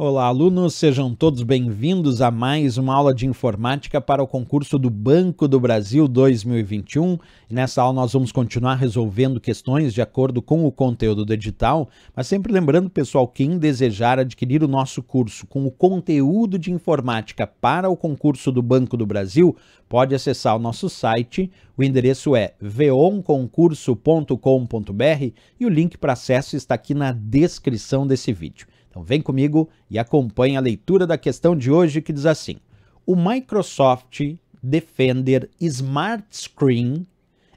Olá, alunos, sejam todos bem-vindos a mais uma aula de informática para o concurso do Banco do Brasil 2021. nessa aula nós vamos continuar resolvendo questões de acordo com o conteúdo do edital, mas sempre lembrando, pessoal, quem desejar adquirir o nosso curso com o conteúdo de informática para o concurso do Banco do Brasil, pode acessar o nosso site. O endereço é veonconcurso.com.br e o link para acesso está aqui na descrição desse vídeo. Então vem comigo e acompanhe a leitura da questão de hoje que diz assim: O Microsoft Defender Smart Screen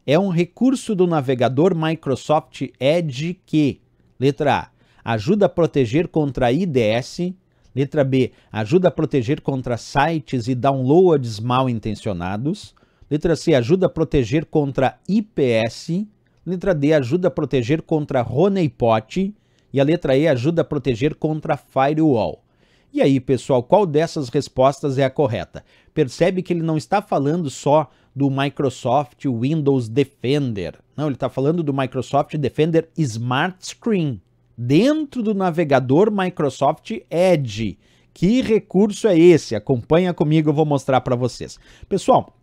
é um recurso do navegador Microsoft Edge que, letra A, ajuda a proteger contra IDS, letra B, ajuda a proteger contra sites e downloads mal intencionados, letra C, ajuda a proteger contra IPS, letra D, ajuda a proteger contra honeypot e a letra E ajuda a proteger contra firewall. E aí, pessoal, qual dessas respostas é a correta? Percebe que ele não está falando só do Microsoft Windows Defender. Não, ele está falando do Microsoft Defender Smart Screen, dentro do navegador Microsoft Edge. Que recurso é esse? Acompanha comigo, eu vou mostrar para vocês. Pessoal,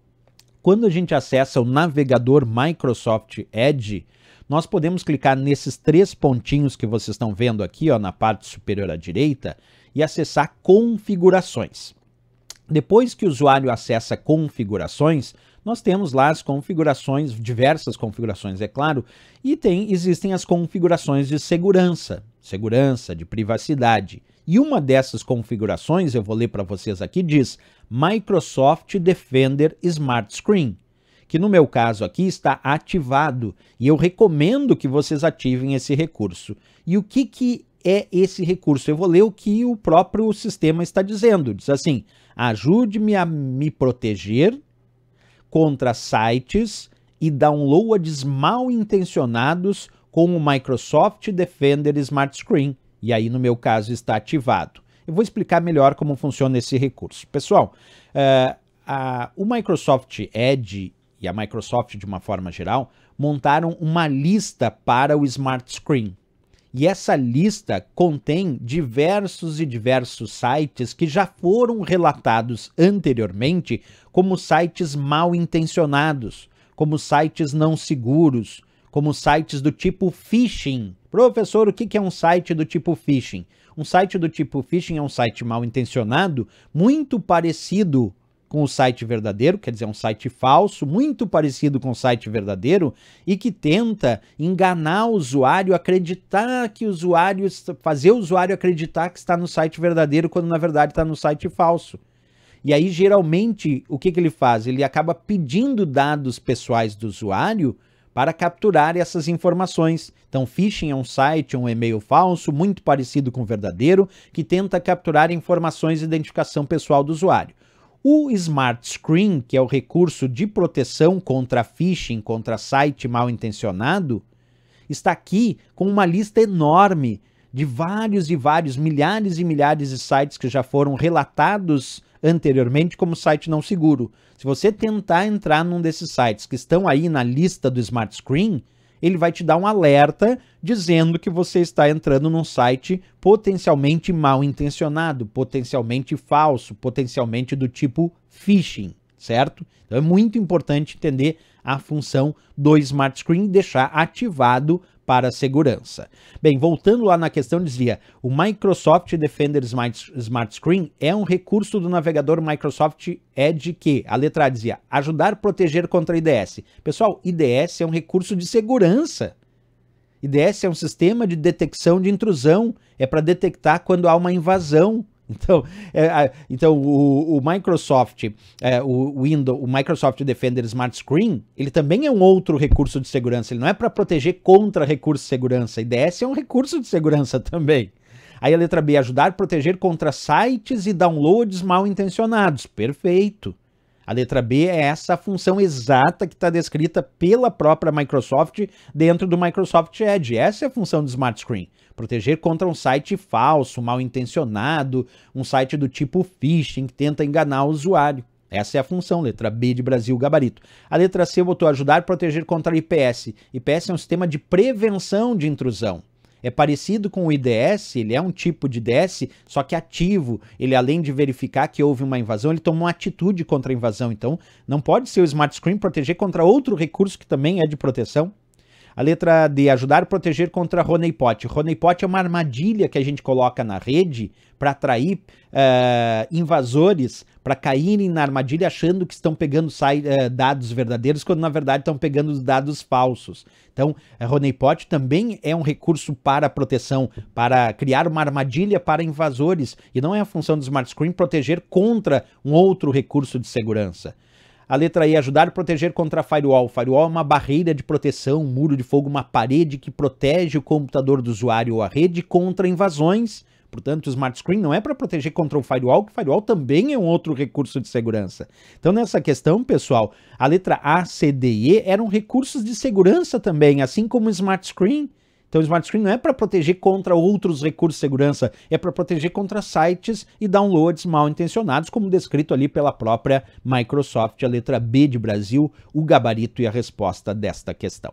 quando a gente acessa o navegador Microsoft Edge, nós podemos clicar nesses três pontinhos que vocês estão vendo aqui ó, na parte superior à direita e acessar configurações. Depois que o usuário acessa configurações, nós temos lá as configurações, diversas configurações, é claro, e tem, existem as configurações de segurança, segurança, de privacidade. E uma dessas configurações, eu vou ler para vocês aqui, diz Microsoft Defender Smart Screen que no meu caso aqui está ativado e eu recomendo que vocês ativem esse recurso. E o que, que é esse recurso? Eu vou ler o que o próprio sistema está dizendo. Diz assim: ajude-me a me proteger contra sites e downloads mal intencionados com o Microsoft Defender Smart Screen. E aí, no meu caso, está ativado. Eu vou explicar melhor como funciona esse recurso. Pessoal, uh, a, o Microsoft Edge e a Microsoft de uma forma geral montaram uma lista para o Smart Screen. E essa lista contém diversos e diversos sites que já foram relatados anteriormente como sites mal intencionados, como sites não seguros, como sites do tipo phishing. Professor, o que é um site do tipo phishing? Um site do tipo phishing é um site mal intencionado, muito parecido com o site verdadeiro, quer dizer, é um site falso, muito parecido com o site verdadeiro, e que tenta enganar o usuário, acreditar que o usuário, fazer o usuário acreditar que está no site verdadeiro, quando na verdade está no site falso. E aí, geralmente, o que, que ele faz? Ele acaba pedindo dados pessoais do usuário para capturar essas informações. Então, phishing é um site, um e-mail falso, muito parecido com o verdadeiro, que tenta capturar informações de identificação pessoal do usuário. O Smart Screen, que é o recurso de proteção contra phishing, contra site mal intencionado, está aqui com uma lista enorme de vários e vários, milhares e milhares de sites que já foram relatados anteriormente como site não seguro. Se você tentar entrar num desses sites que estão aí na lista do Smart Screen, ele vai te dar um alerta dizendo que você está entrando num site potencialmente mal intencionado, potencialmente falso, potencialmente do tipo phishing, certo? Então é muito importante entender a função do smart screen, deixar ativado para a segurança. Bem, voltando lá na questão, dizia: o Microsoft Defender Smart Screen é um recurso do navegador Microsoft Edge que, a letra dizia, ajudar a proteger contra IDS. Pessoal, IDS é um recurso de segurança. IDS é um sistema de detecção de intrusão, é para detectar quando há uma invasão. Então, é, então o, o Microsoft, é, o Windows, o Microsoft Defender Smart Screen, ele também é um outro recurso de segurança. Ele não é para proteger contra recurso de segurança. IDS é um recurso de segurança também. Aí a letra B, ajudar a proteger contra sites e downloads mal intencionados. Perfeito. A letra B é essa função exata que está descrita pela própria Microsoft dentro do Microsoft Edge. Essa é a função do Smart Screen. Proteger contra um site falso, mal intencionado, um site do tipo phishing que tenta enganar o usuário. Essa é a função, letra B de Brasil, gabarito. A letra C botou ajudar a proteger contra IPS. IPS é um sistema de prevenção de intrusão. É parecido com o IDS, ele é um tipo de IDS, só que ativo. Ele, além de verificar que houve uma invasão, ele toma uma atitude contra a invasão. Então, não pode ser o smart screen proteger contra outro recurso que também é de proteção. A letra D, ajudar a proteger contra honeypot. Honeypot é uma armadilha que a gente coloca na rede para atrair uh, invasores para caírem na armadilha achando que estão pegando uh, dados verdadeiros, quando na verdade estão pegando dados falsos. Então, a eh, honeypot também é um recurso para proteção, para criar uma armadilha para invasores, e não é a função do smart screen proteger contra um outro recurso de segurança. A letra E, ajudar a proteger contra firewall. Firewall é uma barreira de proteção, um muro de fogo, uma parede que protege o computador do usuário ou a rede contra invasões. Portanto, o smart screen não é para proteger contra o firewall, que o firewall também é um outro recurso de segurança. Então, nessa questão, pessoal, a letra A, C, D e E eram recursos de segurança também, assim como o smart screen. Então, o smart screen não é para proteger contra outros recursos de segurança, é para proteger contra sites e downloads mal intencionados, como descrito ali pela própria Microsoft, a letra B de Brasil, o gabarito e a resposta desta questão.